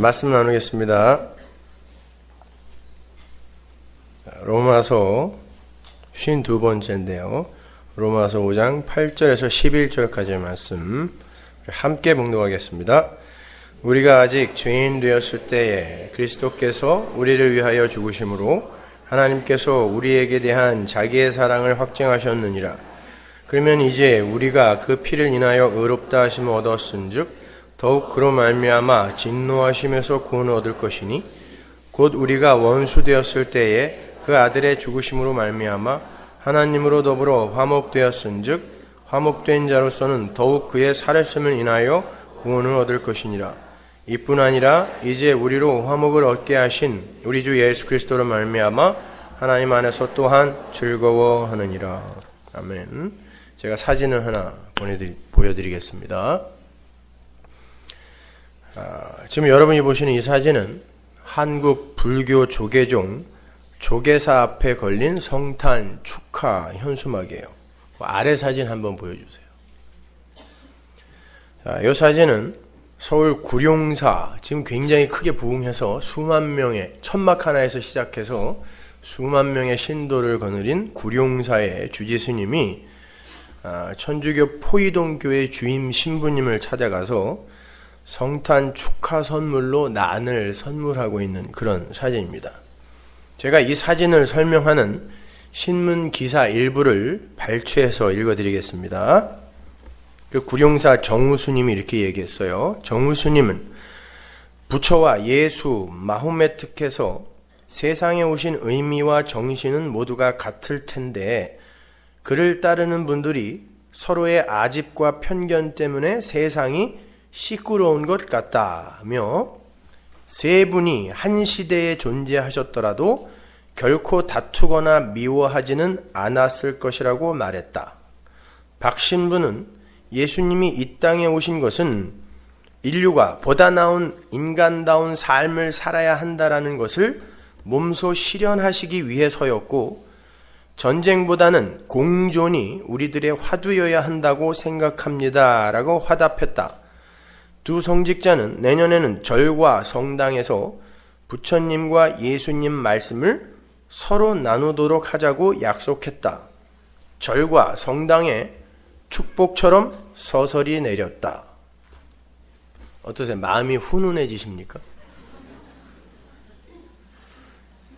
말씀 나누겠습니다. 로마서 52번째인데요. 로마서 5장 8절에서 11절까지의 말씀 함께 봉독하겠습니다. 우리가 아직 죄인 되었을 때에 그리스도께서 우리를 위하여 죽으심으로 하나님께서 우리에게 대한 자기의 사랑을 확증하셨느니라. 그러면 이제 우리가 그 피를 인하여 의롭다 하심을 얻었은즉 더욱 그로 말미암아 진노하심에서 구원을 얻을 것이니 곧 우리가 원수 되었을 때에 그 아들의 죽으심으로 말미암아 하나님으로 더불어 화목되었은즉 화목된 자로서는 더욱 그의 살았음을 인하여 구원을 얻을 것이니라 이뿐 아니라 이제 우리로 화목을 얻게 하신 우리 주 예수 그리스도로 말미암아 하나님 안에서 또한 즐거워하느니라 아멘. 제가 사진을 하나 보내드리, 보여드리겠습니다. 어, 지금 여러분이 보시는 이 사진은 한국 불교 조계종 조계사 앞에 걸린 성탄 축하 현수막이에요. 그 아래 사진 한번 보여주세요. 자, 이 사진은 서울 구룡사 지금 굉장히 크게 부흥해서 수만 명의 천막 하나에서 시작해서 수만 명의 신도를 거느린 구룡사의 주지스님이 아, 천주교 포이동교회 주임 신부님을 찾아가서 성탄 축하 선물로 난을 선물하고 있는 그런 사진입니다. 제가 이 사진을 설명하는 신문 기사 일부를 발췌해서 읽어드리겠습니다. 그 구룡사 정우수님이 이렇게 얘기했어요. 정우수님은 부처와 예수, 마호메트께서 세상에 오신 의미와 정신은 모두가 같을 텐데 그를 따르는 분들이 서로의 아집과 편견 때문에 세상이 시끄러운 것 같다며 세 분이 한 시대에 존재하셨더라도 결코 다투거나 미워하지는 않았을 것이라고 말했다. 박 신부는 예수님이 이 땅에 오신 것은 인류가 보다 나은 인간다운 삶을 살아야 한다라는 것을 몸소 실현하시기 위해서였고 전쟁보다는 공존이 우리들의 화두여야 한다고 생각합니다라고 화답했다. 두 성직자는 내년에는 절과 성당에서 부처님과 예수님 말씀을 서로 나누도록 하자고 약속했다. 절과 성당에 축복처럼 서서히 내렸다. 어떠세요? 마음이 훈훈해지십니까?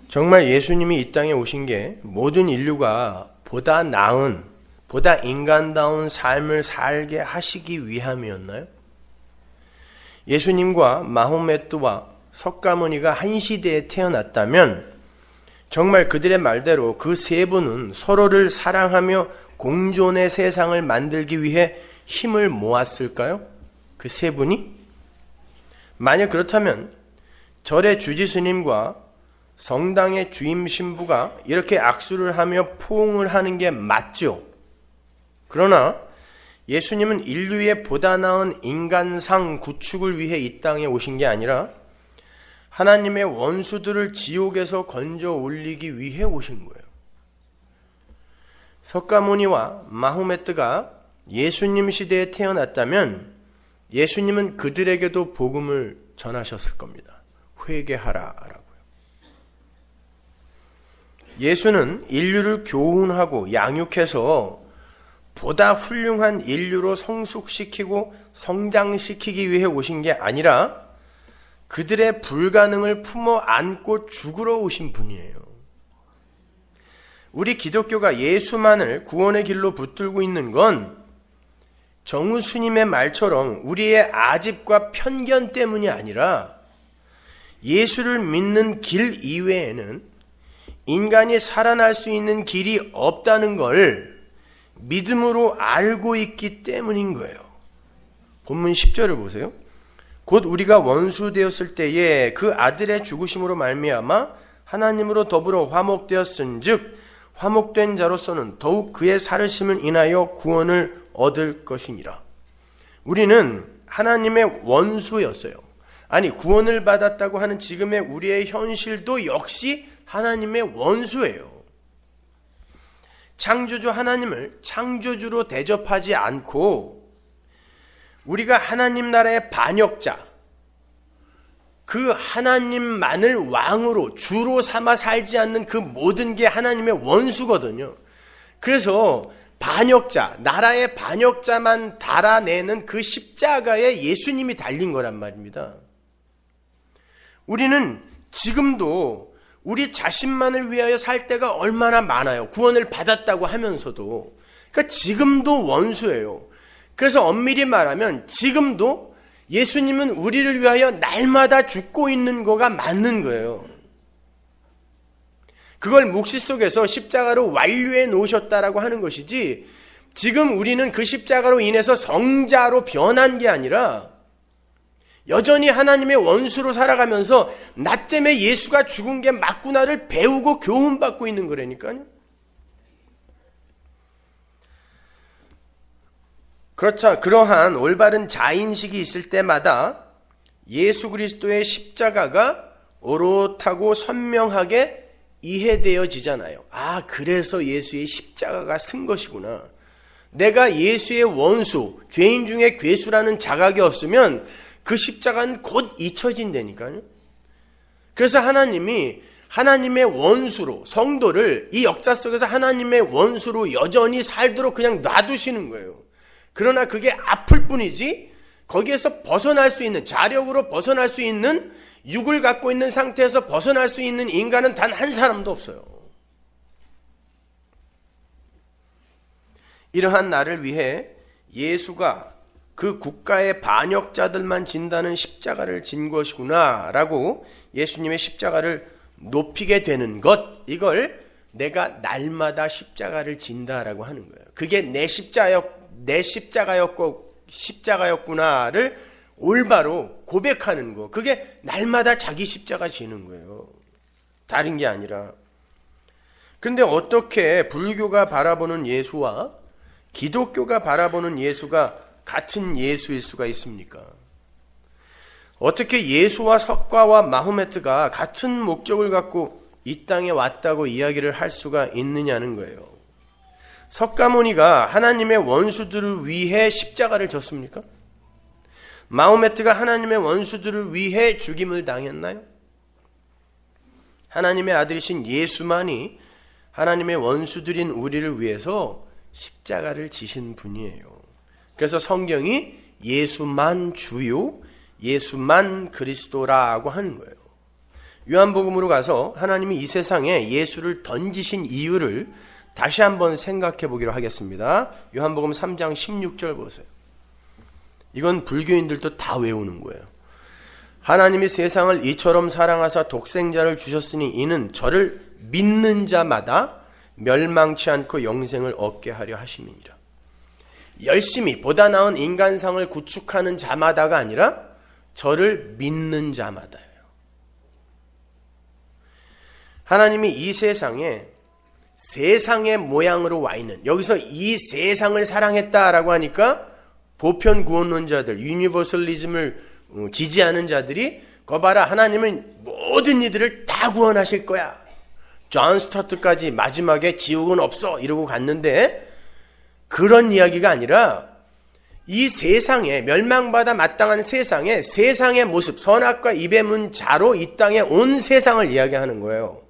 정말 예수님이 이 땅에 오신 게 모든 인류가 보다 나은, 보다 인간다운 삶을 살게 하시기 위함이었나요? 예수님과 마호메트와 석가모니가 한 시대에 태어났다면 정말 그들의 말대로 그 세 분은 서로를 사랑하며 공존의 세상을 만들기 위해 힘을 모았을까요? 그 세 분이? 만약 그렇다면 절의 주지 스님과 성당의 주임 신부가 이렇게 악수를 하며 포옹을 하는 게 맞죠. 그러나 예수님은 인류의 보다 나은 인간상 구축을 위해 이 땅에 오신 게 아니라 하나님의 원수들을 지옥에서 건져 올리기 위해 오신 거예요. 석가모니와 마호메트가 예수님 시대에 태어났다면 예수님은 그들에게도 복음을 전하셨을 겁니다. 회개하라 예수는 인류를 교훈하고 양육해서 보다 훌륭한 인류로 성숙시키고 성장시키기 위해 오신 게 아니라 그들의 불가능을 품어 안고 죽으러 오신 분이에요. 우리 기독교가 예수만을 구원의 길로 붙들고 있는 건 정우스님의 말처럼 우리의 아집과 편견 때문이 아니라 예수를 믿는 길 이외에는 인간이 살아날 수 있는 길이 없다는 걸 믿음으로 알고 있기 때문인 거예요. 본문 10절을 보세요. 곧 우리가 원수 되었을 때에 그 아들의 죽으심으로 말미암아 하나님으로 더불어 화목되었은즉 화목된 자로서는 더욱 그의 사르심을 인하여 구원을 얻을 것이니라. 우리는 하나님의 원수였어요. 아니 구원을 받았다고 하는 지금의 우리의 현실도 역시 하나님의 원수예요. 창조주 하나님을 창조주로 대접하지 않고 우리가 하나님 나라의 반역자 그 하나님만을 왕으로 주로 삼아 살지 않는 그 모든 게 하나님의 원수거든요. 그래서 반역자, 나라의 반역자만 달아내는 그 십자가에 예수님이 달린 거란 말입니다. 우리는 지금도 우리 자신만을 위하여 살 때가 얼마나 많아요. 구원을 받았다고 하면서도. 그러니까 지금도 원수예요. 그래서 엄밀히 말하면 지금도 예수님은 우리를 위하여 날마다 죽고 있는 거가 맞는 거예요. 그걸 묵시 속에서 십자가로 완료해 놓으셨다라고 하는 것이지 지금 우리는 그 십자가로 인해서 성자로 변한 게 아니라 여전히 하나님의 원수로 살아가면서 나 때문에 예수가 죽은 게 맞구나를 배우고 교훈받고 있는 거라니까요. 그렇죠. 그러한 올바른 자인식이 있을 때마다 예수 그리스도의 십자가가 오롯하고 선명하게 이해되어지잖아요. 아, 그래서 예수의 십자가가 쓴 것이구나. 내가 예수의 원수, 죄인 중에 괴수라는 자각이 없으면 그 십자가는 곧 잊혀진다니까요. 그래서 하나님이 하나님의 원수로 성도를 이 역사 속에서 하나님의 원수로 여전히 살도록 그냥 놔두시는 거예요. 그러나 그게 아플 뿐이지 거기에서 벗어날 수 있는 자력으로 벗어날 수 있는 육을 갖고 있는 상태에서 벗어날 수 있는 인간은 단 한 사람도 없어요. 이러한 나를 위해 예수가 그 국가의 반역자들만 진다는 십자가를 진 것이구나라고 예수님의 십자가를 높이게 되는 것 이걸 내가 날마다 십자가를 진다라고 하는 거예요. 그게 내 십자였 내 십자가였고 십자가였구나를 올바로 고백하는 거. 그게 날마다 자기 십자가 지는 거예요. 다른 게 아니라. 그런데 어떻게 불교가 바라보는 예수와 기독교가 바라보는 예수가 같은 예수일 수가 있습니까? 어떻게 예수와 석과와 마호메트가 같은 목적을 갖고 이 땅에 왔다고 이야기를 할 수가 있느냐는 거예요. 석가모니가 하나님의 원수들을 위해 십자가를 졌습니까? 마호메트가 하나님의 원수들을 위해 죽임을 당했나요? 하나님의 아들이신 예수만이 하나님의 원수들인 우리를 위해서 십자가를 지신 분이에요. 그래서 성경이 예수만 주요, 예수만 그리스도라고 하는 거예요. 요한복음으로 가서 하나님이 이 세상에 예수를 던지신 이유를 다시 한번 생각해 보기로 하겠습니다. 요한복음 3장 16절 보세요. 이건 불교인들도 다 외우는 거예요. 하나님이 세상을 이처럼 사랑하사 독생자를 주셨으니 이는 저를 믿는 자마다 멸망치 않고 영생을 얻게 하려 하심이니라. 열심히 보다 나은 인간상을 구축하는 자마다가 아니라 저를 믿는 자마다예요. 하나님이 이 세상에 세상의 모양으로 와 있는 여기서 이 세상을 사랑했다라고 하니까 보편 구원론자들 유니버설리즘을 어, 지지하는 자들이 거봐라 하나님은 모든 이들을 다 구원하실 거야. 존 스타트까지 마지막에 지옥은 없어 이러고 갔는데 그런 이야기가 아니라 이 세상에 멸망받아 마땅한 세상에 세상의 모습 선악과 입의 문 자로 이 땅에 온 세상을 이야기하는 거예요.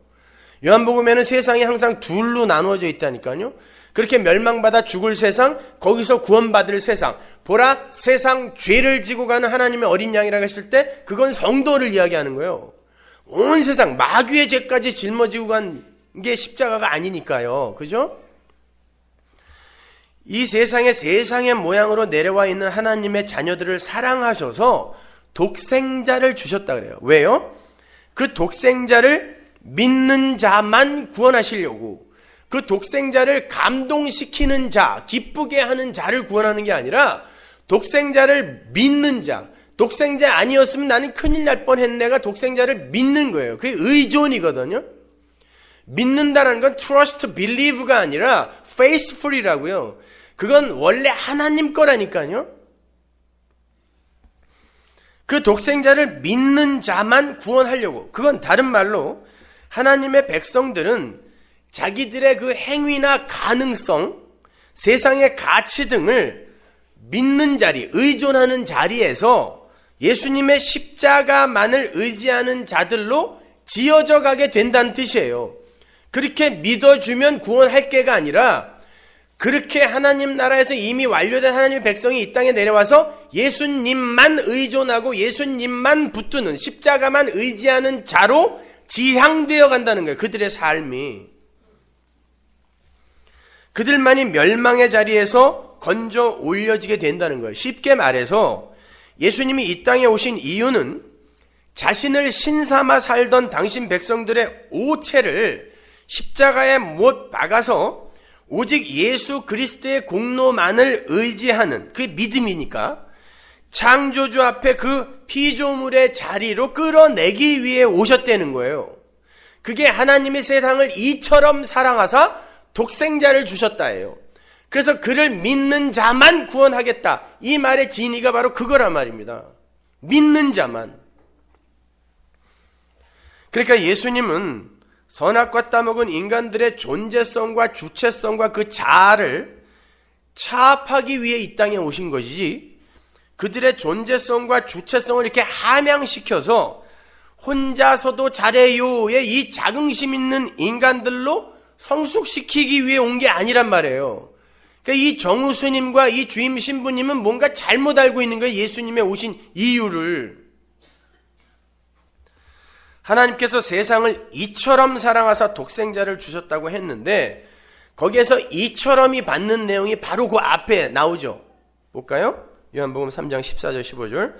요한복음에는 세상이 항상 둘로 나누어져 있다니까요. 그렇게 멸망받아 죽을 세상, 거기서 구원받을 세상. 보라, 세상 죄를 지고 가는 하나님의 어린 양이라고 했을 때 그건 성도를 이야기하는 거예요. 온 세상 마귀의 죄까지 짊어지고 간 게 십자가가 아니니까요. 그죠? 이세상에 세상의 모양으로 내려와 있는 하나님의 자녀들을 사랑하셔서 독생자를 주셨다 그래요. 왜요? 그 독생자를 믿는 자만 구원하시려고 그 독생자를 감동시키는 자, 기쁘게 하는 자를 구원하는 게 아니라 독생자를 믿는 자, 독생자 아니었으면 나는 큰일 날 뻔했네가 독생자를 믿는 거예요. 그게 의존이거든요. 믿는다는 건 trust, believe가 아니라 faithful이라고요. 그건 원래 하나님 거라니까요. 그 독생자를 믿는 자만 구원하려고. 그건 다른 말로 하나님의 백성들은 자기들의 그 행위나 가능성, 세상의 가치 등을 믿는 자리, 의존하는 자리에서 예수님의 십자가만을 의지하는 자들로 지어져 가게 된다는 뜻이에요. 그렇게 믿어주면 구원할 게가 아니라 그렇게 하나님 나라에서 이미 완료된 하나님의 백성이 이 땅에 내려와서 예수님만 의존하고 예수님만 붙드는 십자가만 의지하는 자로 지향되어 간다는 거예요. 그들의 삶이. 그들만이 멸망의 자리에서 건져 올려지게 된다는 거예요. 쉽게 말해서 예수님이 이 땅에 오신 이유는 자신을 신삼아 살던 당신 백성들의 오체를 십자가에 못 박아서 오직 예수 그리스도의 공로만을 의지하는 그 믿음이니까 창조주 앞에 그 피조물의 자리로 끌어내기 위해 오셨다는 거예요. 그게 하나님의 세상을 이처럼 사랑하사 독생자를 주셨다예요. 그래서 그를 믿는 자만 구원하겠다. 이 말의 진의가 바로 그거란 말입니다. 믿는 자만. 그러니까 예수님은 선악과 따먹은 인간들의 존재성과 주체성과 그 자아를 차압하기 위해 이 땅에 오신 것이지 그들의 존재성과 주체성을 이렇게 함양시켜서 혼자서도 잘해요의 이 자긍심 있는 인간들로 성숙시키기 위해 온 게 아니란 말이에요. 그러니까 이 정우 스님과 이 주임 신부님은 뭔가 잘못 알고 있는 거예요. 예수님의 오신 이유를. 하나님께서 세상을 이처럼 사랑하사 독생자를 주셨다고 했는데 거기에서 이처럼이 받는 내용이 바로 그 앞에 나오죠. 볼까요? 요한복음 3장 14절 15절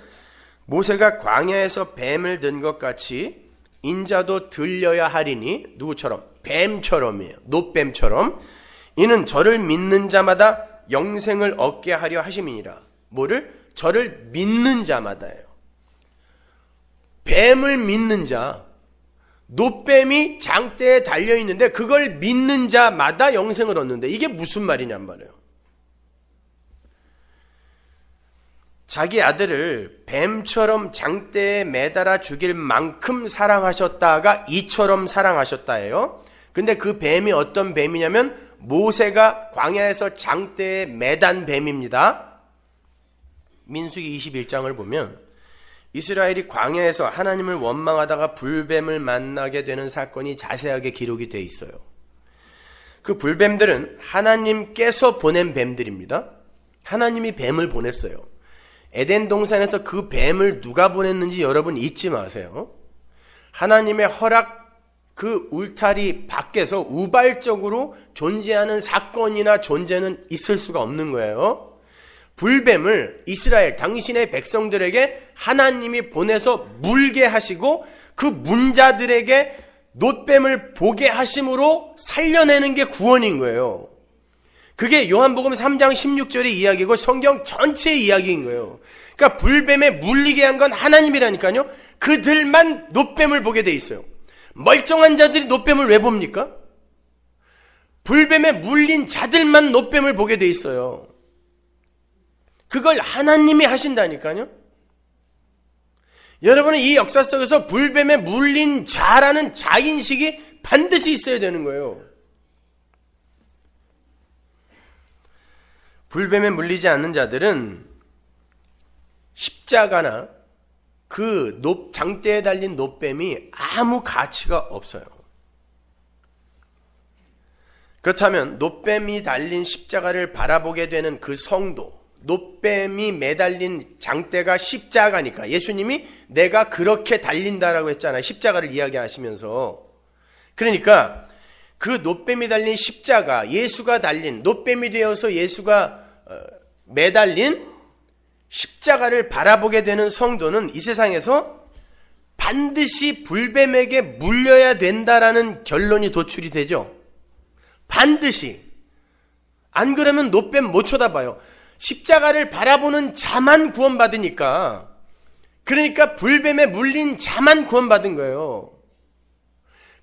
모세가 광야에서 뱀을 든 것 같이 인자도 들려야 하리니 누구처럼 뱀처럼이에요. 노뱀처럼 이는 저를 믿는 자마다 영생을 얻게 하려 하심이니라. 뭐를 저를 믿는 자마다예요. 뱀을 믿는 자, 노뱀이 장대에 달려 있는데 그걸 믿는 자마다 영생을 얻는데 이게 무슨 말이냔 말이에요. 자기 아들을 뱀처럼 장대에 매달아 죽일 만큼 사랑하셨다가 이처럼 사랑하셨다예요. 근데 그 뱀이 어떤 뱀이냐면 모세가 광야에서 장대에 매단 뱀입니다. 민수기 21장을 보면 이스라엘이 광야에서 하나님을 원망하다가 불뱀을 만나게 되는 사건이 자세하게 기록이 되어 있어요. 그 불뱀들은 하나님께서 보낸 뱀들입니다. 하나님이 뱀을 보냈어요. 에덴 동산에서 그 뱀을 누가 보냈는지 여러분 잊지 마세요. 하나님의 허락 그 울타리 밖에서 우발적으로 존재하는 사건이나 존재는 있을 수가 없는 거예요. 불뱀을 이스라엘 당신의 백성들에게 하나님이 보내서 물게 하시고 그 문자들에게 노뱀을 보게 하심으로 살려내는 게 구원인 거예요. 그게 요한복음 3장 16절의 이야기고 성경 전체의 이야기인 거예요. 그러니까 불뱀에 물리게 한 건 하나님이라니까요. 그들만 노뱀을 보게 돼 있어요. 멀쩡한 자들이 노뱀을 왜 봅니까? 불뱀에 물린 자들만 노뱀을 보게 돼 있어요. 그걸 하나님이 하신다니까요. 여러분은 이 역사 속에서 불뱀에 물린 자라는 자인식이 반드시 있어야 되는 거예요. 불뱀에 물리지 않는 자들은 십자가나 그 높, 장대에 달린 높뱀이 아무 가치가 없어요. 그렇다면 높뱀이 달린 십자가를 바라보게 되는 그 성도, 노뱀이 매달린 장대가 십자가니까 예수님이 내가 그렇게 달린다라고 했잖아요. 십자가를 이야기하시면서 그러니까 그 노뱀이 달린 십자가 예수가 달린 노뱀이 되어서 예수가 어, 매달린 십자가를 바라보게 되는 성도는 이 세상에서 반드시 불뱀에게 물려야 된다라는 결론이 도출이 되죠. 반드시 안 그러면 노뱀 못 쳐다봐요. 십자가를 바라보는 자만 구원받으니까 그러니까 불뱀에 물린 자만 구원받은 거예요.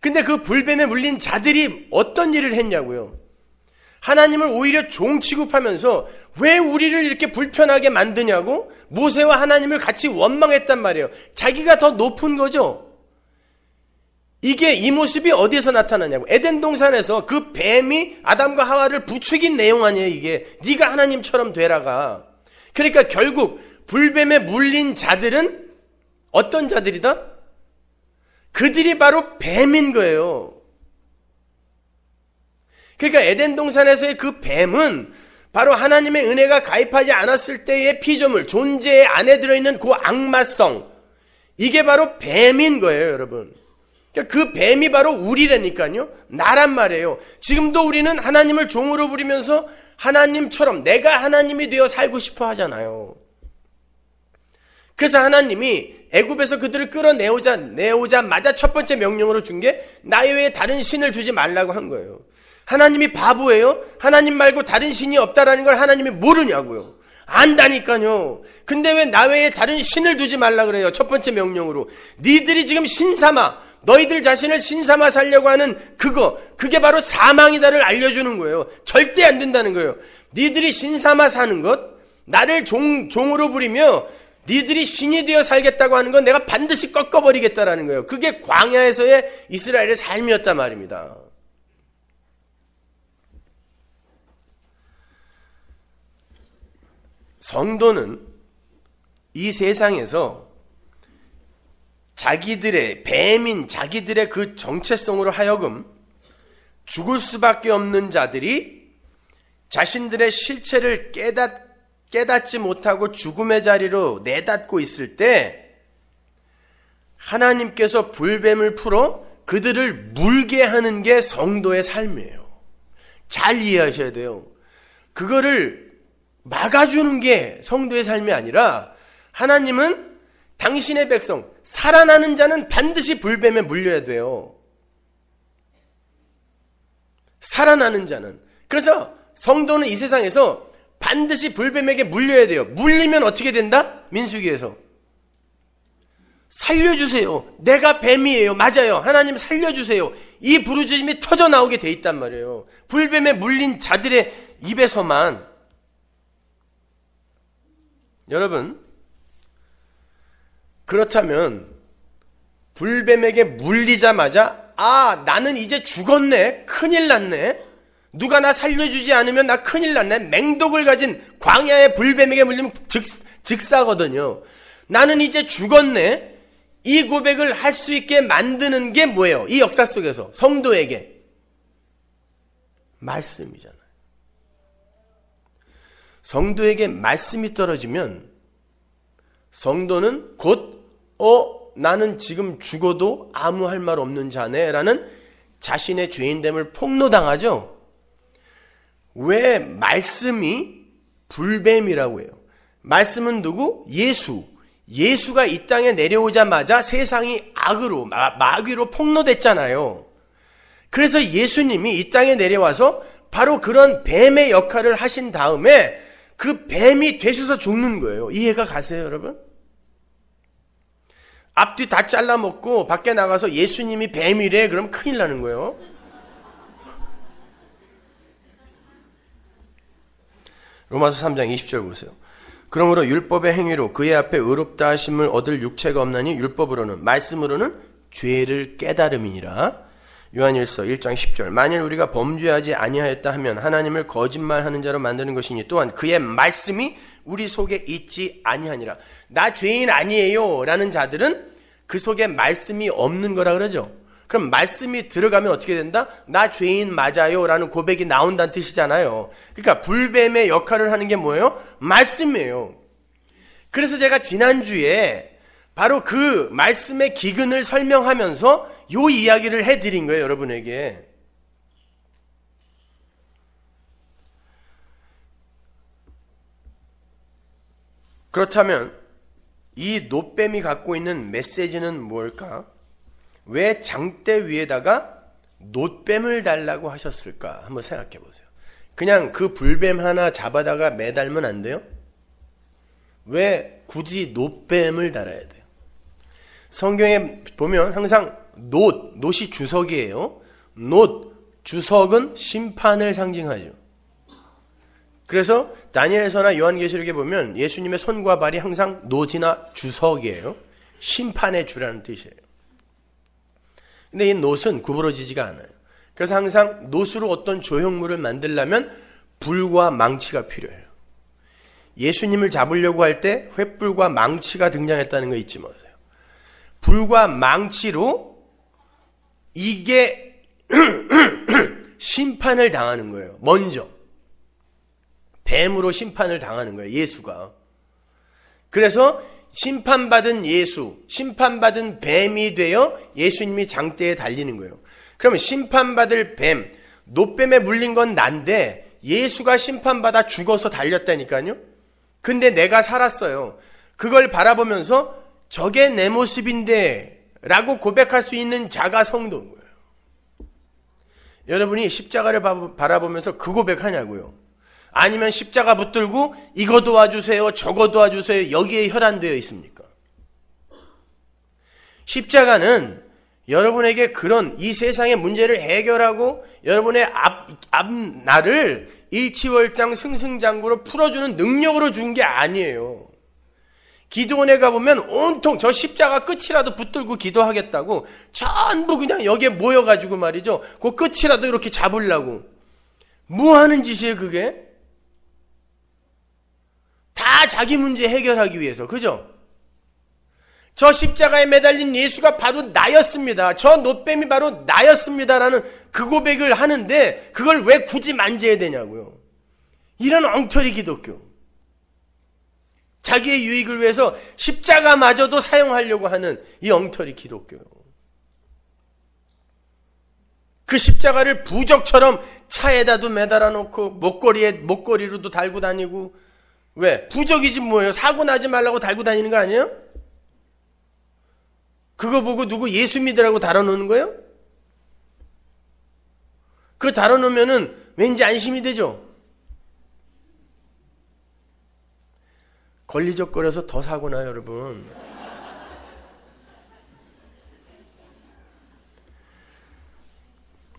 근데 그 불뱀에 물린 자들이 어떤 일을 했냐고요. 하나님을 오히려 종 취급하면서 왜 우리를 이렇게 불편하게 만드냐고 모세와 하나님을 같이 원망했단 말이에요. 자기가 더 높은 거죠. 이게 이 모습이 어디에서 나타나냐고. 에덴 동산에서 그 뱀이 아담과 하와를 부추긴 내용 아니에요, 이게. 네가 하나님처럼 되라가. 그러니까 결국 불뱀에 물린 자들은 어떤 자들이다? 그들이 바로 뱀인 거예요. 그러니까 에덴 동산에서의 그 뱀은 바로 하나님의 은혜가 가입하지 않았을 때의 피조물, 존재 안에 들어있는 그 악마성. 이게 바로 뱀인 거예요, 여러분. 그러니까 그 뱀이 바로 우리라니까요. 나란 말이에요. 지금도 우리는 하나님을 종으로 부리면서 하나님처럼 내가 하나님이 되어 살고 싶어 하잖아요. 그래서 하나님이 애굽에서 그들을 끌어내오자 내오자마자 첫 번째 명령으로 준 게나의 외에 다른 신을 두지 말라고 한 거예요. 하나님이 바보예요? 하나님 말고 다른 신이 없다라는 걸 하나님이 모르냐고요. 안다니까요. 근데 왜 나 외에 다른 신을 두지 말라 그래요? 첫 번째 명령으로. 니들이 지금 신삼아 너희들 자신을 신삼아 살려고 하는 그거, 그게 바로 사망이다를 알려주는 거예요. 절대 안 된다는 거예요. 니들이 신삼아 사는 것, 나를 종, 종으로 부리며 니들이 신이 되어 살겠다고 하는 건 내가 반드시 꺾어버리겠다라는 거예요. 그게 광야에서의 이스라엘의 삶이었단 말입니다. 성도는 이 세상에서 자기들의 뱀인 자기들의 그 정체성으로 하여금 죽을 수밖에 없는 자들이 자신들의 실체를 깨닫, 깨닫지 못하고 죽음의 자리로 내닫고 있을 때 하나님께서 불뱀을 풀어 그들을 물게 하는 게 성도의 삶이에요. 잘 이해하셔야 돼요. 그거를 막아주는 게 성도의 삶이 아니라 하나님은 당신의 백성, 살아나는 자는 반드시 불뱀에 물려야 돼요. 살아나는 자는. 그래서 성도는 이 세상에서 반드시 불뱀에게 물려야 돼요. 물리면 어떻게 된다? 민수기에서. 살려주세요. 내가 뱀이에요. 맞아요. 하나님 살려주세요. 이 부르짖음이 터져 나오게 돼 있단 말이에요. 불뱀에 물린 자들의 입에서만 여러분 그렇다면 불뱀에게 물리자마자 아 나는 이제 죽었네 큰일 났네 누가 나 살려주지 않으면 나 큰일 났네 맹독을 가진 광야의 불뱀에게 물리면 즉, 즉사거든요 나는 이제 죽었네 이 고백을 할 수 있게 만드는 게 뭐예요 이 역사 속에서 성도에게 말씀이잖아요 성도에게 말씀이 떨어지면 성도는 곧어 나는 지금 죽어도 아무 할 말 없는 자네 라는 자신의 죄인됨을 폭로당하죠. 왜 말씀이 불뱀이라고 해요. 말씀은 누구? 예수. 예수가 이 땅에 내려오자마자 세상이 악으로 마귀로 폭로됐잖아요. 그래서 예수님이 이 땅에 내려와서 바로 그런 뱀의 역할을 하신 다음에 그 뱀이 되셔서 죽는 거예요. 이해가 가세요, 여러분? 앞뒤 다 잘라먹고 밖에 나가서 예수님이 뱀이래 그럼 큰일 나는 거예요. 로마서 3장 20절 보세요. 그러므로 율법의 행위로 그의 앞에 의롭다 하심을 얻을 육체가 없나니 율법으로는 말씀으로는 죄를 깨달음이니라. 요한일서 1장 10절 만일 우리가 범죄하지 아니하였다 하면 하나님을 거짓말하는 자로 만드는 것이니 또한 그의 말씀이 우리 속에 있지 아니하니라. 나 죄인 아니에요. 라는 자들은 그 속에 말씀이 없는 거라 그러죠. 그럼 말씀이 들어가면 어떻게 된다? 나 죄인 맞아요. 라는 고백이 나온다는 뜻이잖아요. 그러니까 불뱀의 역할을 하는 게 뭐예요? 말씀이에요. 그래서 제가 지난주에 바로 그 말씀의 기근을 설명하면서 요 이야기를 해드린 거예요, 여러분에게. 그렇다면 이 노뱀이 갖고 있는 메시지는 뭘까? 왜 장대 위에다가 노뱀을 달라고 하셨을까? 한번 생각해 보세요. 그냥 그 불뱀 하나 잡아다가 매달면 안 돼요? 왜 굳이 노뱀을 달아야 돼요? 성경에 보면 항상 노, 노이 주석이에요. 노, 주석은 심판을 상징하죠. 그래서 다니엘서나 요한계시록에 보면 예수님의 손과 발이 항상 노지나 주석이에요. 심판의 주라는 뜻이에요. 근데 이 노은 구부러지지가 않아요. 그래서 항상 노수로 어떤 조형물을 만들려면 불과 망치가 필요해요. 예수님을 잡으려고 할 때 횃불과 망치가 등장했다는 거 잊지 마세요. 불과 망치로 이게 심판을 당하는 거예요. 먼저. 뱀으로 심판을 당하는 거예요. 예수가. 그래서 심판받은 예수, 심판받은 뱀이 되어 예수님이 장대에 달리는 거예요. 그러면 심판받을 뱀, 노뱀에 물린 건 난데 예수가 심판받아 죽어서 달렸다니까요. 근데 내가 살았어요. 그걸 바라보면서 저게 내 모습인데 라고 고백할 수 있는 자가 성도인 거예요. 여러분이 십자가를 바라보면서 그 고백하냐고요. 아니면 십자가 붙들고 이거 도와주세요, 저거 도와주세요, 여기에 혈안되어 있습니까? 십자가는 여러분에게 그런 이 세상의 문제를 해결하고 여러분의 앞, 앞날을 일치월장 승승장구로 풀어주는 능력으로 준 게 아니에요. 기도원에 가보면 온통 저 십자가 끝이라도 붙들고 기도하겠다고 전부 그냥 여기에 모여가지고 말이죠. 그 끝이라도 이렇게 잡으려고. 뭐 하는 짓이에요, 그게? 자기 문제 해결하기 위해서. 그죠? 저 십자가에 매달린 예수가 바로 나였습니다. 저 노뱀이 바로 나였습니다라는 그 고백을 하는데 그걸 왜 굳이 만져야 되냐고요. 이런 엉터리 기독교. 자기의 유익을 위해서 십자가마저도 사용하려고 하는 이 엉터리 기독교. 그 십자가를 부적처럼 차에다도 매달아 놓고 목걸이에 목걸이로도 달고 다니고 왜? 부적이지 뭐예요? 사고 나지 말라고 달고 다니는 거 아니에요? 그거 보고 누구 예수 믿으라고 달아놓는 거예요? 그거 달아놓으면은 왠지 안심이 되죠? 걸리적거려서 더 사고 나요, 여러분.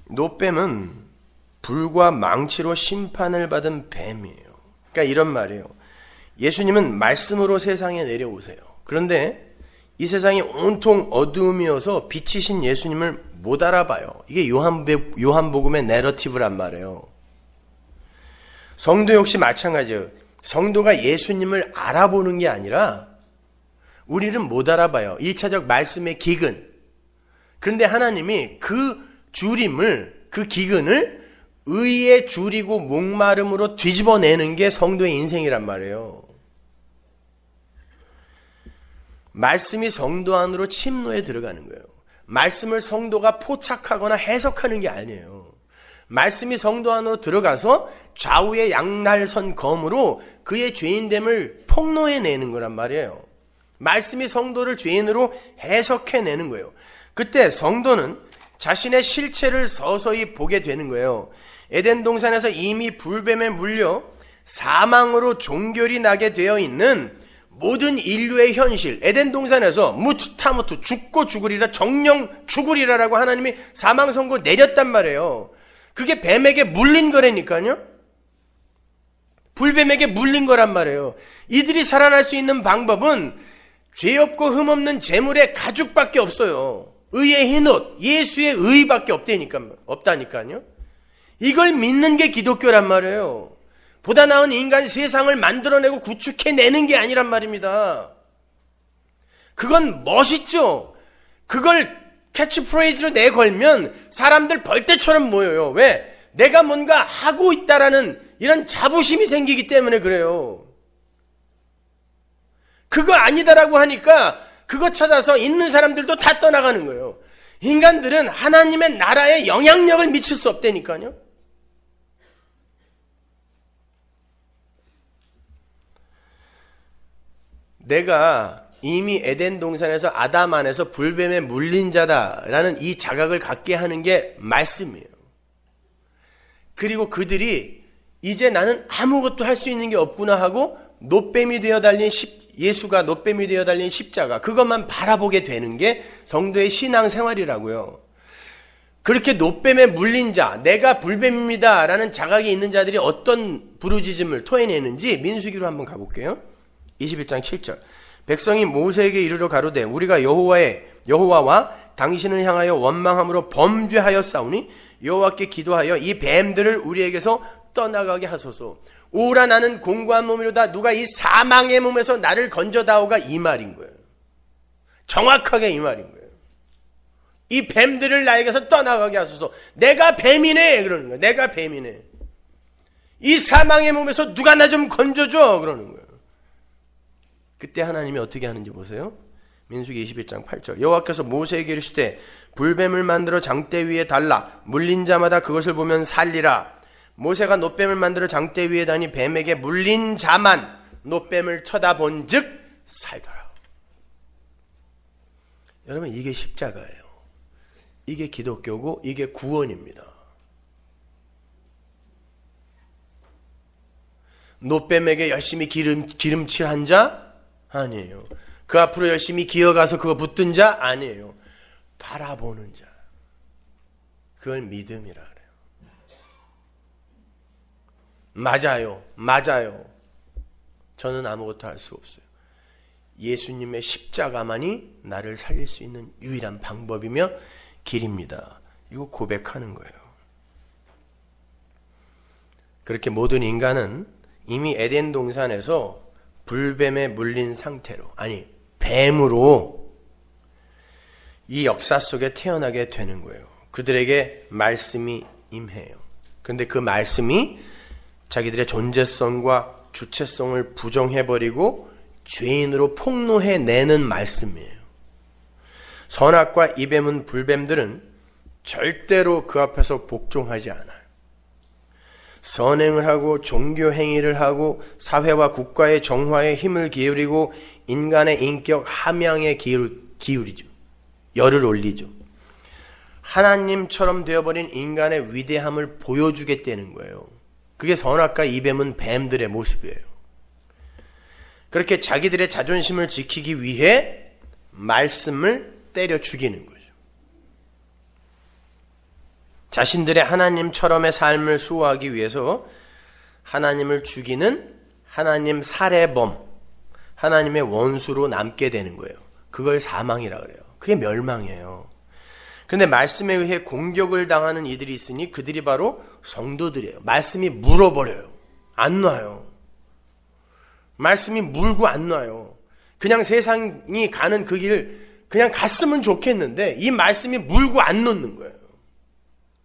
노뱀은 불과 망치로 심판을 받은 뱀이에요. 그러니까 이런 말이에요. 예수님은 말씀으로 세상에 내려오세요. 그런데 이 세상이 온통 어두움이어서 빛이신 예수님을 못 알아봐요. 이게 요한복음의 내러티브란 말이에요. 성도 역시 마찬가지예요. 성도가 예수님을 알아보는 게 아니라 우리는 못 알아봐요. 1차적 말씀의 기근. 그런데 하나님이 그 줄임을, 그 기근을 의에 줄이고 목마름으로 뒤집어내는 게 성도의 인생이란 말이에요. 말씀이 성도 안으로 침노에 들어가는 거예요. 말씀을 성도가 포착하거나 해석하는 게 아니에요. 말씀이 성도 안으로 들어가서 좌우의 양날선 검으로 그의 죄인됨을 폭로해내는 거란 말이에요. 말씀이 성도를 죄인으로 해석해내는 거예요. 그때 성도는 자신의 실체를 서서히 보게 되는 거예요. 에덴 동산에서 이미 불뱀에 물려 사망으로 종결이 나게 되어 있는 모든 인류의 현실 에덴 동산에서 무투타무투 죽고 죽으리라 정령 죽으리라라고 하나님이 사망 선고 내렸단 말이에요. 그게 뱀에게 물린 거라니까요. 불뱀에게 물린 거란 말이에요. 이들이 살아날 수 있는 방법은 죄 없고 흠 없는 재물의 가죽밖에 없어요. 의의 흰옷, 예수의 의밖에 없다니까, 없다니까요. 이걸 믿는 게 기독교란 말이에요. 보다 나은 인간 세상을 만들어내고 구축해내는 게 아니란 말입니다. 그건 멋있죠? 그걸 캐치프레이즈로 내걸면 사람들 벌떼처럼 모여요. 왜? 내가 뭔가 하고 있다라는 이런 자부심이 생기기 때문에 그래요. 그거 아니다라고 하니까 그거 찾아서 있는 사람들도 다 떠나가는 거예요. 인간들은 하나님의 나라에 영향력을 미칠 수 없다니까요. 내가 이미 에덴 동산에서 아담 안에서 불뱀에 물린 자다라는 이 자각을 갖게 하는 게 말씀이에요. 그리고 그들이 이제 나는 아무것도 할 수 있는 게 없구나 하고 노뱀이 되어 달린 십, 예수가 노뱀이 되어 달린 십자가 그것만 바라보게 되는 게 성도의 신앙 생활이라고요. 그렇게 노뱀에 물린 자, 내가 불뱀입니다라는 자각이 있는 자들이 어떤 부르짖음을 토해내는지 민수기로 한번 가볼게요. 21장 7절 백성이 모세에게 이르러 가로되 우리가 여호와의 여호와와 당신을 향하여 원망함으로 범죄하였사오니 여호와께 기도하여 이 뱀들을 우리에게서 떠나가게 하소서. 오라 나는 공고한 몸이로다 누가 이 사망의 몸에서 나를 건져다오가 이 말인 거예요. 정확하게 이 말인 거예요. 이 뱀들을 나에게서 떠나가게 하소서. 내가 뱀이네 그러는 거예요. 내가 뱀이네. 이 사망의 몸에서 누가 나 좀 건져줘 그러는 거예요. 그때 하나님이 어떻게 하는지 보세요. 민수기 21장 8절 여호와께서 모세에게 이르시되 불뱀을 만들어 장대 위에 달라 물린 자마다 그것을 보면 살리라 모세가 노뱀을 만들어 장대 위에 다니 뱀에게 물린 자만 노뱀을 쳐다본즉 살더라 여러분 이게 십자가예요 이게 기독교고 이게 구원입니다 노뱀에게 열심히 기름, 기름칠한 자 아니에요. 그 앞으로 열심히 기어가서 그거 붙든 자 아니에요. 바라보는 자. 그걸 믿음이라 그래요. 맞아요. 맞아요. 저는 아무것도 할 수 없어요. 예수님의 십자가만이 나를 살릴 수 있는 유일한 방법이며 길입니다. 이거 고백하는 거예요. 그렇게 모든 인간은 이미 에덴 동산에서 불뱀에 물린 상태로 아니 뱀으로 이 역사 속에 태어나게 되는 거예요. 그들에게 말씀이 임해요. 그런데 그 말씀이 자기들의 존재성과 주체성을 부정해버리고 죄인으로 폭로해내는 말씀이에요. 선악과 이뱀은 불뱀들은 절대로 그 앞에서 복종하지 않아요. 선행을 하고 종교 행위를 하고 사회와 국가의 정화에 힘을 기울이고 인간의 인격 함양에 기울, 기울이죠. 열을 올리죠. 하나님처럼 되어버린 인간의 위대함을 보여주겠다는 거예요. 그게 선악과 이뱀은 뱀들의 모습이에요. 그렇게 자기들의 자존심을 지키기 위해 말씀을 때려 죽이는 거예요. 자신들의 하나님처럼의 삶을 수호하기 위해서 하나님을 죽이는 하나님 살해범, 하나님의 원수로 남게 되는 거예요. 그걸 사망이라 그래요. 그게 멸망이에요. 그런데 말씀에 의해 공격을 당하는 이들이 있으니 그들이 바로 성도들이에요. 말씀이 물어버려요. 안 놔요. 말씀이 물고 안 놔요. 그냥 세상이 가는 그 길을 그냥 갔으면 좋겠는데 이 말씀이 물고 안 놓는 거예요.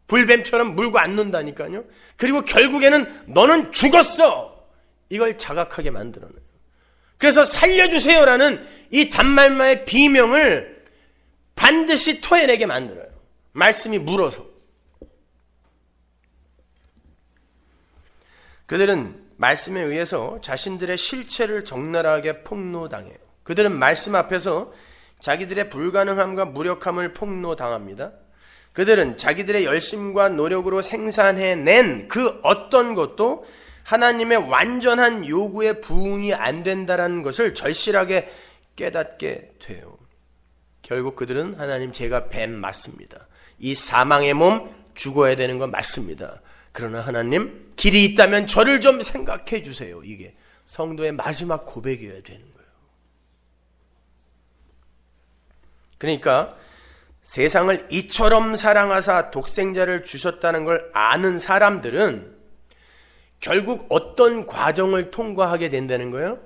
불뱀처럼 물고 앉는다니까요. 그리고 결국에는 너는 죽었어. 이걸 자각하게 만들어내요. 그래서 살려주세요라는 이 단말마의 비명을 반드시 토해내게 만들어요. 말씀이 물어서. 그들은 말씀에 의해서 자신들의 실체를 적나라하게 폭로당해요. 그들은 말씀 앞에서 자기들의 불가능함과 무력함을 폭로당합니다. 그들은 자기들의 열심과 노력으로 생산해낸 그 어떤 것도 하나님의 완전한 요구에 부응이 안 된다라는 것을 절실하게 깨닫게 돼요. 결국 그들은 하나님 제가 뱀 맞습니다. 이 사망의 몸 죽어야 되는 건 맞습니다. 그러나 하나님 길이 있다면 저를 좀 생각해 주세요. 이게 성도의 마지막 고백이어야 되는 거예요. 그러니까 세상을 이처럼 사랑하사 독생자를 주셨다는 걸 아는 사람들은 결국 어떤 과정을 통과하게 된다는 거예요?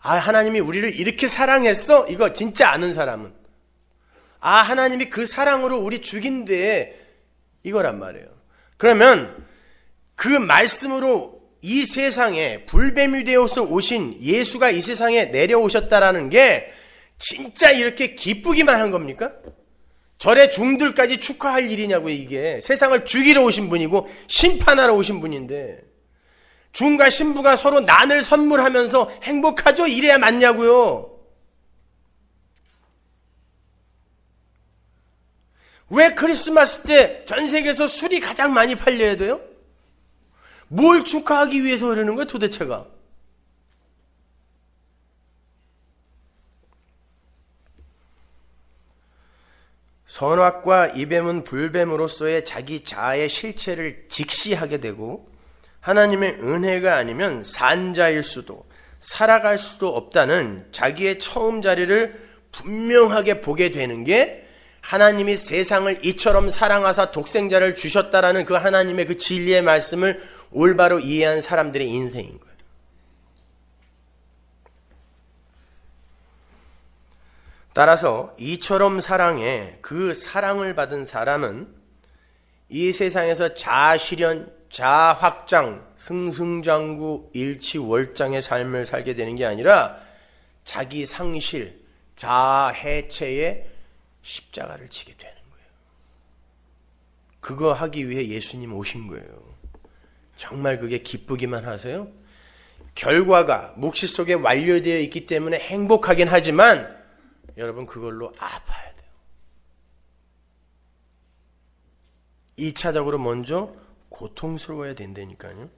아, 하나님이 우리를 이렇게 사랑했어? 이거 진짜 아는 사람은. 아, 하나님이 그 사랑으로 우리 죽인 데 이거란 말이에요. 그러면 그 말씀으로 이 세상에 불뱀이 되어서 오신 예수가 이 세상에 내려오셨다라는 게 진짜 이렇게 기쁘기만 한 겁니까? 절의 중들까지 축하할 일이냐고 이게 세상을 죽이러 오신 분이고 심판하러 오신 분인데 중과 신부가 서로 난을 선물하면서 행복하죠? 이래야 맞냐고요. 왜 크리스마스 때 전 세계에서 술이 가장 많이 팔려야 돼요? 뭘 축하하기 위해서 그러는 거예요 도대체가? 선악과 이뱀은 불뱀으로서의 자기 자아의 실체를 직시하게 되고 하나님의 은혜가 아니면 산자일 수도 살아갈 수도 없다는 자기의 처음 자리를 분명하게 보게 되는 게 하나님이 세상을 이처럼 사랑하사 독생자를 주셨다라는 그 하나님의 그 진리의 말씀을 올바로 이해한 사람들의 인생인 거예요. 따라서 이처럼 사랑해 그 사랑을 받은 사람은 이 세상에서 자실현 자확장, 승승장구, 일치월장의 삶을 살게 되는 게 아니라 자기 상실, 자해체의 십자가를 지게 되는 거예요. 그거 하기 위해 예수님 오신 거예요. 정말 그게 기쁘기만 하세요? 결과가 묵시 속에 완료되어 있기 때문에 행복하긴 하지만 여러분 그걸로 아파야 돼요. 2차적으로 먼저 고통스러워야 된다니까요.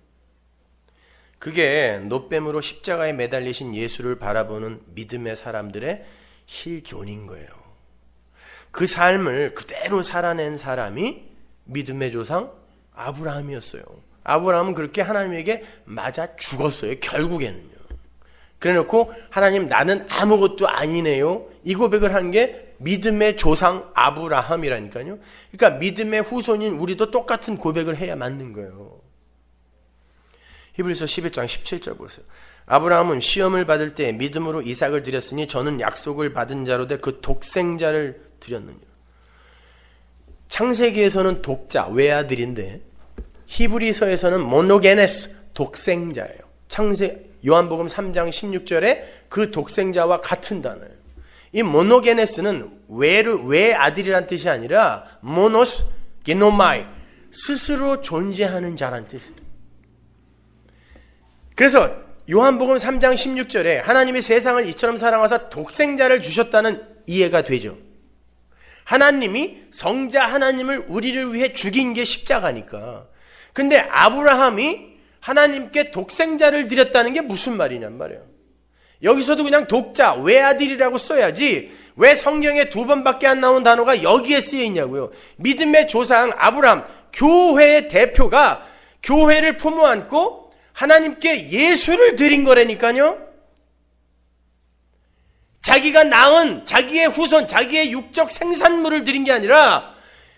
그게 노뱀으로 십자가에 매달리신 예수를 바라보는 믿음의 사람들의 실존인 거예요. 그 삶을 그대로 살아낸 사람이 믿음의 조상 아브라함이었어요. 아브라함은 그렇게 하나님에게 맞아 죽었어요. 결국에는요. 그래 놓고 하나님 나는 아무것도 아니네요. 이 고백을 한 게 믿음의 조상 아브라함이라니까요. 그러니까 믿음의 후손인 우리도 똑같은 고백을 해야 맞는 거예요. 히브리서 11장 17절 보세요. 아브라함은 시험을 받을 때 믿음으로 이삭을 드렸으니 저는 약속을 받은 자로 되그 독생자를 드렸느니라. 창세기에서는 독자, 외아들인데 히브리서에서는 모노게네스, 독생자예요. 창세 요한복음 3장 16절에 그 독생자와 같은 단어예요. 이 모노게네스는 외를 외 아들이란 뜻이 아니라 모노스 게노마이 스스로 존재하는 자란 뜻이에요. 그래서 요한복음 3장 16절에 하나님이 세상을 이처럼 사랑하사 독생자를 주셨다는 이해가 되죠. 하나님이 성자 하나님을 우리를 위해 죽인 게 십자가니까. 근데 아브라함이 하나님께 독생자를 드렸다는 게 무슨 말이냔 말이에요. 여기서도 그냥 독자, 외아들이라고 써야지 왜 성경에 두 번밖에 안 나온 단어가 여기에 쓰여 있냐고요. 믿음의 조상 아브람, 교회의 대표가 교회를 품어안고 하나님께 예수를 드린 거라니까요. 자기가 낳은 자기의 후손, 자기의 육적 생산물을 드린 게 아니라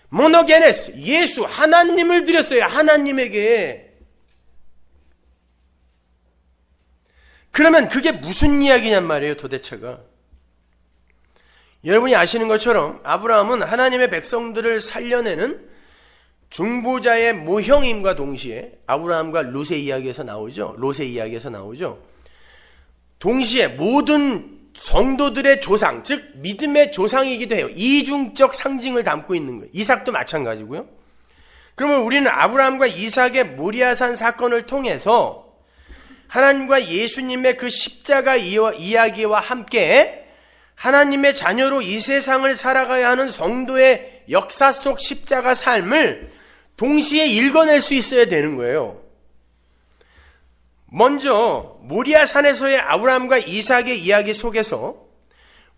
모노게네스, 예수, 하나님을 드렸어요. 하나님에게. 그러면 그게 무슨 이야기냔 말이에요, 도대체가. 여러분이 아시는 것처럼 아브라함은 하나님의 백성들을 살려내는 중보자의 모형임과 동시에 아브라함과 롯의 이야기에서 나오죠. 롯의 이야기에서 나오죠. 동시에 모든 성도들의 조상, 즉 믿음의 조상이기도 해요. 이중적 상징을 담고 있는 거예요. 이삭도 마찬가지고요. 그러면 우리는 아브라함과 이삭의 모리아산 사건을 통해서 하나님과 예수님의 그 십자가 이야기와 함께 하나님의 자녀로 이 세상을 살아가야 하는 성도의 역사 속 십자가 삶을 동시에 읽어낼 수 있어야 되는 거예요. 먼저 모리아산에서의 아브라함과 이삭의 이야기 속에서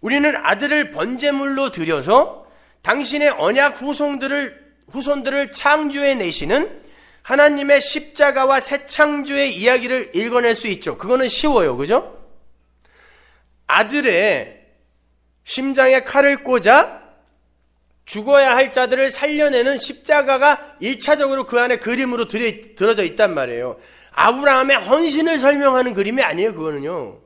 우리는 아들을 번제물로 드려서 당신의 언약 후손들을 후손들을 창조해 내시는 하나님의 십자가와 새 창조의 이야기를 읽어낼 수 있죠. 그거는 쉬워요. 그죠? 아들의 심장에 칼을 꽂아 죽어야 할 자들을 살려내는 십자가가 1차적으로 그 안에 그림으로 들어져 있단 말이에요. 아브라함의 헌신을 설명하는 그림이 아니에요. 그거는요.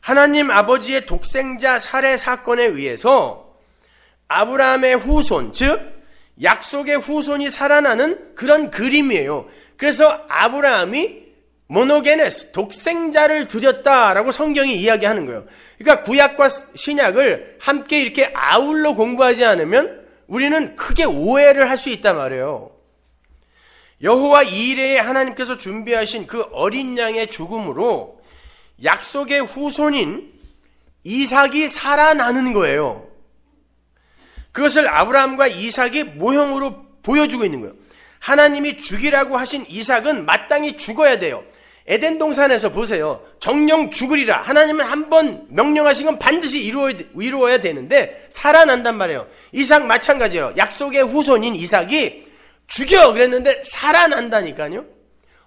하나님 아버지의 독생자 살해 사건에 의해서 아브라함의 후손, 즉 약속의 후손이 살아나는 그런 그림이에요. 그래서 아브라함이 모노게네스, 독생자를 드렸다라고 성경이 이야기하는 거예요. 그러니까 구약과 신약을 함께 이렇게 아울러 공부하지 않으면 우리는 크게 오해를 할 수 있단 말이에요. 여호와 이레에 하나님께서 준비하신 그 어린 양의 죽음으로 약속의 후손인 이삭이 살아나는 거예요. 그것을 아브라함과 이삭이 모형으로 보여주고 있는 거예요. 하나님이 죽이라고 하신 이삭은 마땅히 죽어야 돼요. 에덴 동산에서 보세요. 정령 죽으리라. 하나님은 한 번 명령하신 건 반드시 이루어야, 되는데 살아난단 말이에요. 이삭 마찬가지예요. 약속의 후손인 이삭이 죽여 그랬는데 살아난다니까요.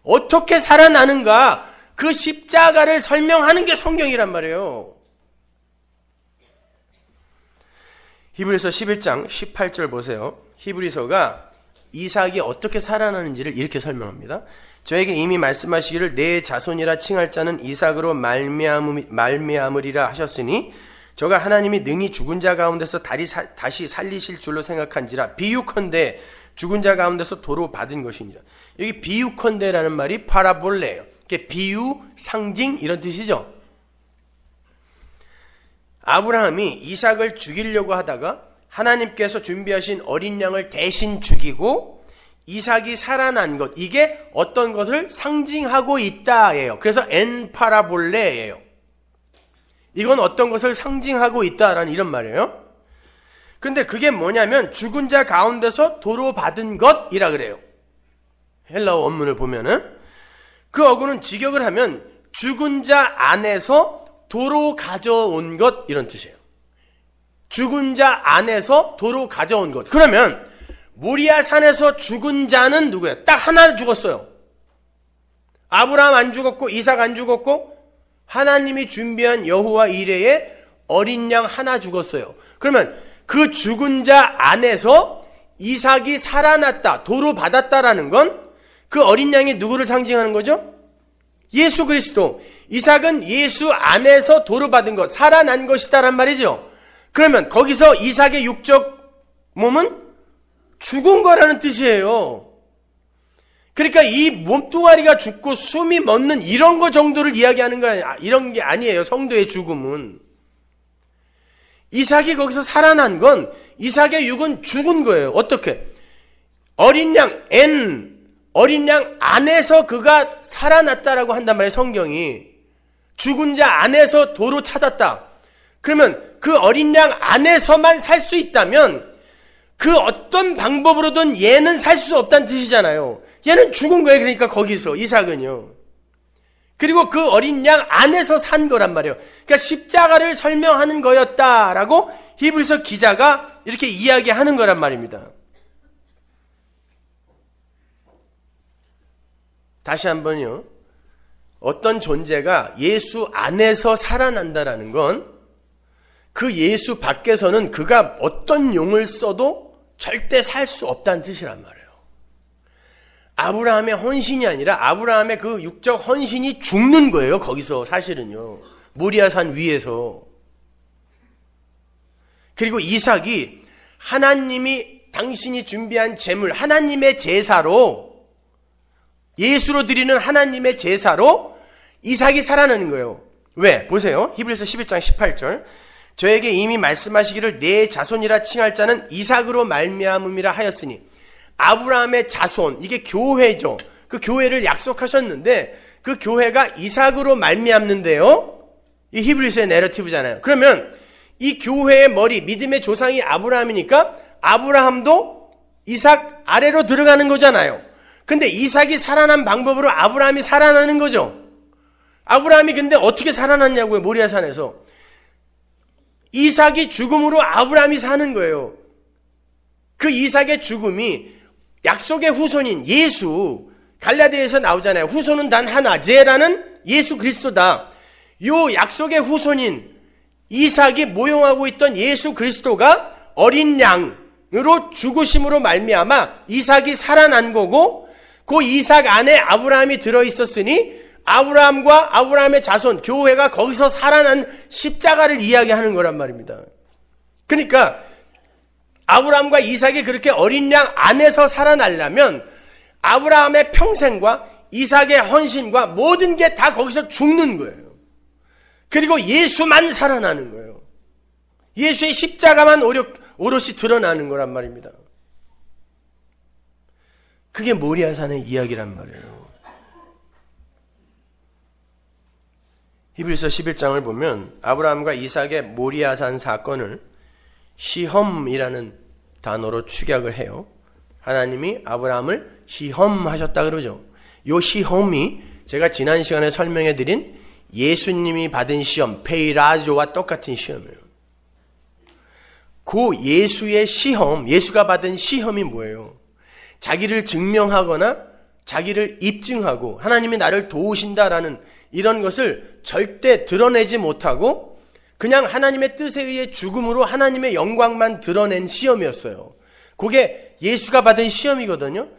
어떻게 살아나는가 그 십자가를 설명하는 게 성경이란 말이에요. 히브리서 11장 18절 보세요. 히브리서가 이삭이 어떻게 살아나는지를 이렇게 설명합니다. 저에게 이미 말씀하시기를 내 자손이라 칭할 자는 이삭으로 말미암으리라 하셨으니 저가 하나님이 능히 죽은 자 가운데서 사, 다시 살리실 줄로 생각한지라 비유컨대 죽은 자 가운데서 도로 받은 것입니다 여기 비유컨대라는 말이 파라볼레예요. 비유, 상징 이런 뜻이죠. 아브라함이 이삭을 죽이려고 하다가 하나님께서 준비하신 어린 양을 대신 죽이고 이삭이 살아난 것 이게 어떤 것을 상징하고 있다예요. 그래서 엔파라볼레예요. 이건 어떤 것을 상징하고 있다라는 이런 말이에요. 근데 그게 뭐냐면 죽은 자 가운데서 도로 받은 것이라 그래요. 헬라어 원문을 보면은 그 어구는 직역을 하면 죽은 자 안에서 도로 가져온 것 이런 뜻이에요. 죽은 자 안에서 도로 가져온 것. 그러면 모리아 산에서 죽은 자는 누구예요? 딱 하나 죽었어요. 아브라함 안 죽었고 이삭 안 죽었고 하나님이 준비한 여호와 이레에 어린 양 하나 죽었어요. 그러면 그 죽은 자 안에서 이삭이 살아났다, 도로 받았다라는 건 그 어린 양이 누구를 상징하는 거죠? 예수 그리스도. 이삭은 예수 안에서 도로받은 것, 살아난 것이다란 말이죠. 그러면 거기서 이삭의 육적 몸은 죽은 거라는 뜻이에요. 그러니까 이 몸뚱아리가 죽고 숨이 멎는 이런 거 정도를 이야기하는 거 이런 게 아니에요. 성도의 죽음은. 이삭이 거기서 살아난 건 이삭의 육은 죽은 거예요. 어떻게? 어린 양 N 어린 양 안에서 그가 살아났다라고 한단 말이에요, 성경이. 죽은 자 안에서 도로 찾았다. 그러면 그 어린 양 안에서만 살 수 있다면 그 어떤 방법으로든 얘는 살 수 없다는 뜻이잖아요. 얘는 죽은 거예요. 그러니까 거기서 이삭은요. 그리고 그 어린 양 안에서 산 거란 말이에요. 그러니까 십자가를 설명하는 거였다라고 히브리서 기자가 이렇게 이야기하는 거란 말입니다. 다시 한번요. 어떤 존재가 예수 안에서 살아난다라는 건 그 예수 밖에서는 그가 어떤 용을 써도 절대 살 수 없다는 뜻이란 말이에요. 아브라함의 헌신이 아니라 아브라함의 그 육적 헌신이 죽는 거예요. 거기서 사실은요. 모리아산 위에서. 그리고 이삭이 하나님이 당신이 준비한 재물, 하나님의 제사로 예수로 드리는 하나님의 제사로 이삭이 살아나는 거예요. 왜? 보세요. 히브리서 11장 18절. 저에게 이미 말씀하시기를 내 자손이라 칭할 자는 이삭으로 말미암음이라 하였으니 아브라함의 자손 이게 교회죠. 그 교회를 약속하셨는데 그 교회가 이삭으로 말미암는데요. 이 히브리서의 내러티브잖아요. 그러면 이 교회의 머리 믿음의 조상이 아브라함이니까 아브라함도 이삭 아래로 들어가는 거잖아요. 근데 이삭이 살아난 방법으로 아브라함이 살아나는 거죠. 아브라함이 근데 어떻게 살아났냐고요, 모리아산에서. 이삭이 죽음으로 아브라함이 사는 거예요. 그 이삭의 죽음이 약속의 후손인 예수, 갈라디에서 나오잖아요. 후손은 단 하나, 제라는 예수 그리스도다. 요 약속의 후손인 이삭이 모형하고 있던 예수 그리스도가 어린 양으로 죽으심으로 말미암아 이삭이 살아난 거고 그 이삭 안에 아브라함이 들어 있었으니 아브라함과 아브라함의 자손 교회가 거기서 살아난 십자가를 이야기하는 거란 말입니다. 그러니까 아브라함과 이삭이 그렇게 어린 양 안에서 살아나려면 아브라함의 평생과 이삭의 헌신과 모든 게 다 거기서 죽는 거예요. 그리고 예수만 살아나는 거예요. 예수의 십자가만 오롯이 드러나는 거란 말입니다. 그게 모리아산의 이야기란 말이에요. 히브리서 11장을 보면 아브라함과 이삭의 모리아산 사건을 시험이라는 단어로 축약을 해요. 하나님이 아브라함을 시험하셨다 그러죠. 요 시험이 제가 지난 시간에 설명해 드린 예수님이 받은 시험 페이라조와 똑같은 시험이에요. 그 예수의 시험, 예수가 받은 시험이 뭐예요? 자기를 증명하거나 자기를 입증하고 하나님이 나를 도우신다라는 이런 것을 절대 드러내지 못하고 그냥 하나님의 뜻에 의해 죽음으로 하나님의 영광만 드러낸 시험이었어요. 그게 예수가 받은 시험이거든요.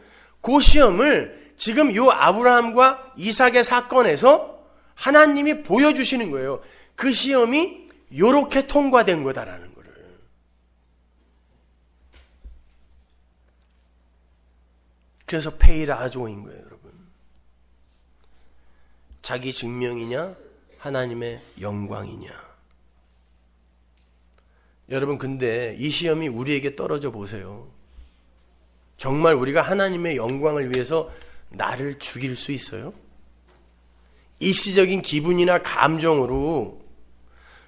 그 시험을 지금 요 아브라함과 이삭의 사건에서 하나님이 보여주시는 거예요. 그 시험이 요렇게 통과된 거다라는. 그래서 페이라조인 거예요, 여러분. 자기 증명이냐, 하나님의 영광이냐. 여러분, 근데 이 시험이 우리에게 떨어져 보세요. 정말 우리가 하나님의 영광을 위해서 나를 죽일 수 있어요? 일시적인 기분이나 감정으로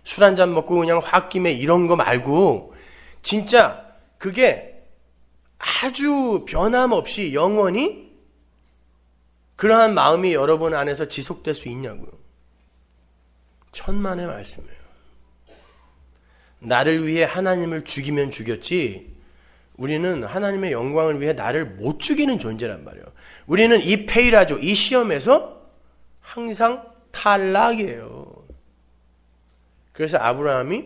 술 한 잔 먹고 그냥 홧김에 이런 거 말고 진짜 그게 아주 변함없이 영원히 그러한 마음이 여러분 안에서 지속될 수 있냐고요. 천만의 말씀이에요. 나를 위해 하나님을 죽이면 죽였지, 우리는 하나님의 영광을 위해 나를 못 죽이는 존재란 말이에요. 우리는 이 페이라죠. 이 시험에서 항상 탈락이에요. 그래서 아브라함이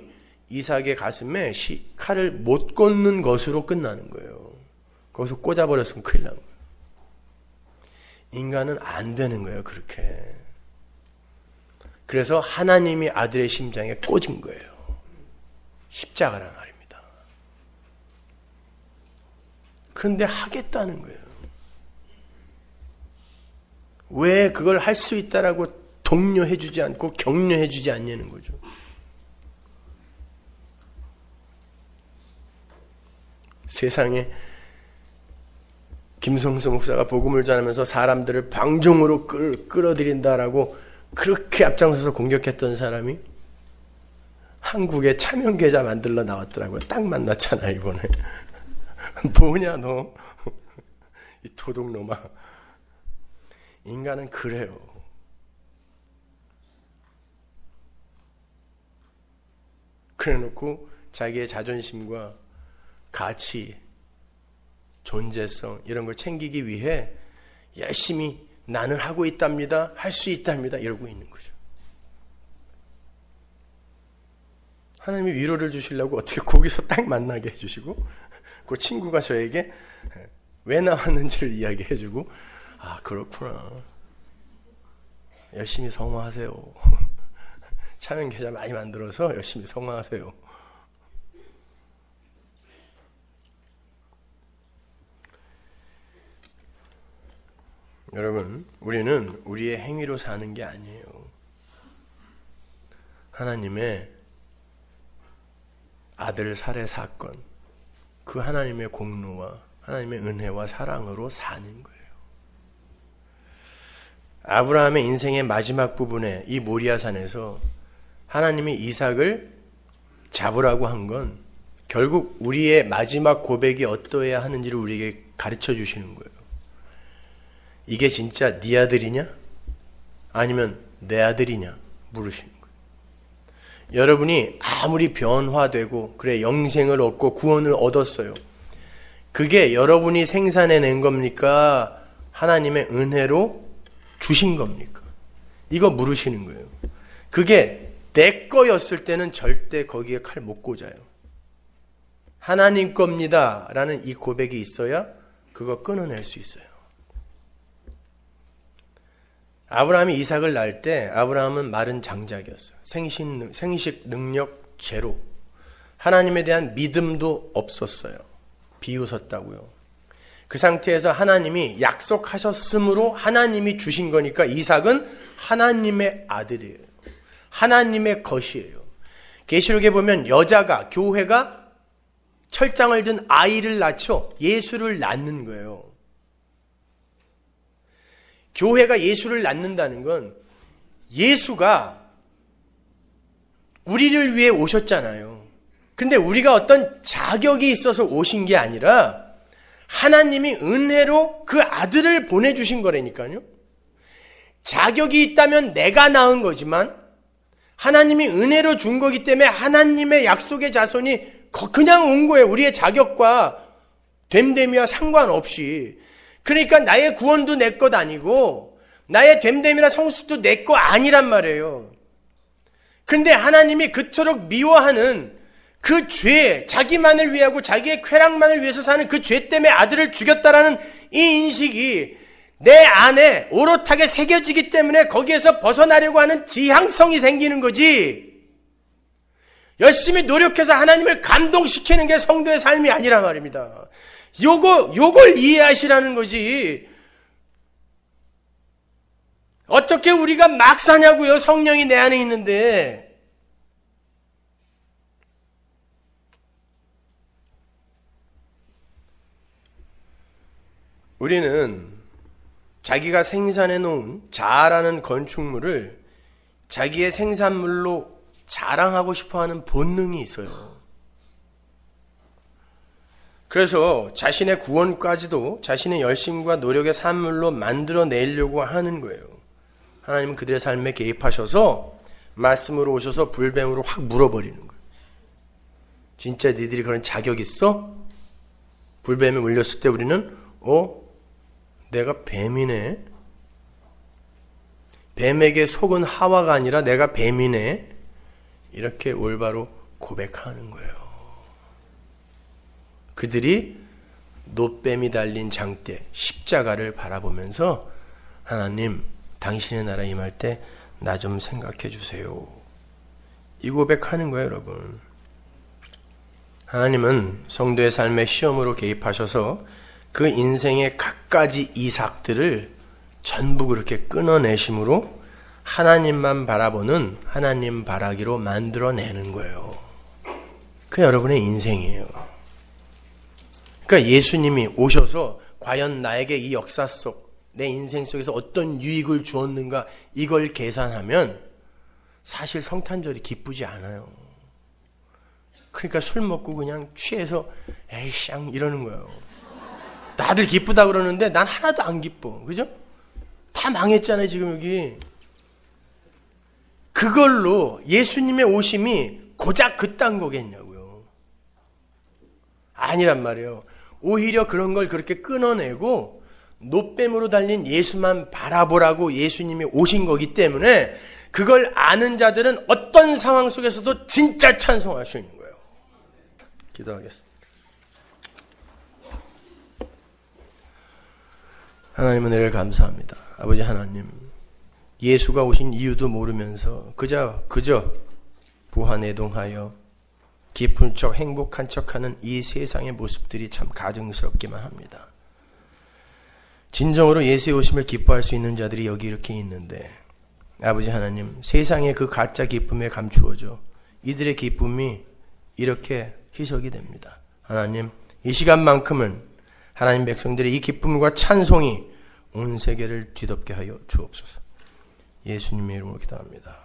이삭의 가슴에 칼을 못 꽂는 것으로 끝나는 거예요. 거기서 꽂아버렸으면 큰일 난 거예요. 인간은 안 되는 거예요, 그렇게. 그래서 하나님이 아들의 심장에 꽂은 거예요. 십자가란 말입니다. 그런데 하겠다는 거예요. 왜 그걸 할 수 있다라고 독려해 주지 않고 격려해 주지 않냐는 거죠. 세상에 김성수 목사가 복음을 전하면서 사람들을 방종으로 끌, 끌어들인다라고 그렇게 앞장서서 공격했던 사람이 한국에 참여계좌 만들러 나왔더라고요. 딱 만났잖아, 이번에. 뭐냐, 너? 이 도둑놈아. 인간은 그래요. 그래 놓고 자기의 자존심과 가치, 존재성 이런 걸 챙기기 위해 열심히 나는 하고 있답니다. 할 수 있답니다. 이러고 있는 거죠. 하나님이 위로를 주시려고 어떻게 거기서 딱 만나게 해주시고 그 친구가 저에게 왜 나왔는지를 이야기해 주고 아 그렇구나 열심히 성화하세요. 차명 계좌 많이 만들어서 열심히 성화하세요. 여러분, 우리는 우리의 행위로 사는 게 아니에요. 하나님의 아들 살해 사건, 그 하나님의 공로와 하나님의 은혜와 사랑으로 사는 거예요. 아브라함의 인생의 마지막 부분에 이 모리아산에서 하나님이 이삭을 잡으라고 한 건 결국 우리의 마지막 고백이 어떠해야 하는지를 우리에게 가르쳐 주시는 거예요. 이게 진짜 네 아들이냐? 아니면 내 아들이냐? 물으시는 거예요. 여러분이 아무리 변화되고 그래 영생을 얻고 구원을 얻었어요. 그게 여러분이 생산해 낸 겁니까? 하나님의 은혜로 주신 겁니까? 이거 물으시는 거예요. 그게 내 거였을 때는 절대 거기에 칼 못 꽂아요. 하나님 겁니다. 라는 이 고백이 있어야 그거 끊어낼 수 있어요. 아브라함이 이삭을 낳을 때 아브라함은 마른 장작이었어요. 생신, 생식 능력 제로. 하나님에 대한 믿음도 없었어요. 비웃었다고요. 그 상태에서 하나님이 약속하셨으므로 하나님이 주신 거니까 이삭은 하나님의 아들이에요. 하나님의 것이에요. 계시록에 보면 여자가 교회가 철장을 든 아이를 낳죠. 예수를 낳는 거예요. 교회가 예수를 낳는다는 건 예수가 우리를 위해 오셨잖아요. 근데 우리가 어떤 자격이 있어서 오신 게 아니라 하나님이 은혜로 그 아들을 보내주신 거라니까요. 자격이 있다면 내가 낳은 거지만 하나님이 은혜로 준 거기 때문에 하나님의 약속의 자손이 그냥 온 거예요. 우리의 자격과 됨됨이와 상관없이 그러니까 나의 구원도 내 것 아니고 나의 됨됨이나 성숙도 내 거 아니란 말이에요. 그데 하나님이 그토록 미워하는 그 죄, 자기만을 위하고 자기의 쾌락만을 위해서 사는 그 죄 때문에 아들을 죽였다라는 이 인식이 내 안에 오롯하게 새겨지기 때문에 거기에서 벗어나려고 하는 지향성이 생기는 거지. 열심히 노력해서 하나님을 감동시키는 게 성도의 삶이 아니라 말입니다. 요거 요걸 이해하시라는 거지. 어떻게 우리가 막 사냐고요? 성령이 내 안에 있는데. 우리는 자기가 생산해 놓은 자라는 건축물을 자기의 생산물로 자랑하고 싶어 하는 본능이 있어요. 그래서 자신의 구원까지도 자신의 열심과 노력의 산물로 만들어내려고 하는 거예요. 하나님은 그들의 삶에 개입하셔서 말씀으로 오셔서 불뱀으로 확 물어버리는 거예요. 진짜 니들이 그런 자격 있어? 불뱀에 물렸을 때 우리는 어? 내가 뱀이네? 뱀에게 속은 하와가 아니라 내가 뱀이네? 이렇게 올바로 고백하는 거예요. 그들이 노뱀이 달린 장대 십자가를 바라보면서 하나님 당신의 나라 임할 때 나 좀 생각해 주세요. 이 고백하는 거예요, 여러분. 하나님은 성도의 삶의 시험으로 개입하셔서 그 인생의 각가지 이삭들을 전부 그렇게 끊어내심으로 하나님만 바라보는 하나님 바라기로 만들어내는 거예요. 그 여러분의 인생이에요. 그러니까 예수님이 오셔서 과연 나에게 이 역사 속, 내 인생 속에서 어떤 유익을 주었는가 이걸 계산하면 사실 성탄절이 기쁘지 않아요. 그러니까 술 먹고 그냥 취해서 에이쌍 이러는 거예요. 다들 기쁘다 그러는데 난 하나도 안 기뻐. 그죠? 다 망했잖아요, 지금 여기. 그걸로 예수님의 오심이 고작 그딴 거겠냐고요. 아니란 말이에요. 오히려 그런 걸 그렇게 끊어내고 노뱀으로 달린 예수만 바라보라고 예수님이 오신 거기 때문에 그걸 아는 자들은 어떤 상황 속에서도 진짜 찬송할 수 있는 거예요. 기도하겠습니다. 하나님 은혜를 감사합니다. 아버지 하나님, 예수가 오신 이유도 모르면서 그저 그저 부하 내동하여 기쁜 척, 행복한 척 하는 이 세상의 모습들이 참 가증스럽기만 합니다. 진정으로 예수의 오심을 기뻐할 수 있는 자들이 여기 이렇게 있는데, 아버지 하나님, 세상의 그 가짜 기쁨에 감추어져 이들의 기쁨이 이렇게 희석이 됩니다. 하나님, 이 시간만큼은 하나님 백성들의 이 기쁨과 찬송이 온 세계를 뒤덮게 하여 주옵소서. 예수님의 이름으로 기도합니다.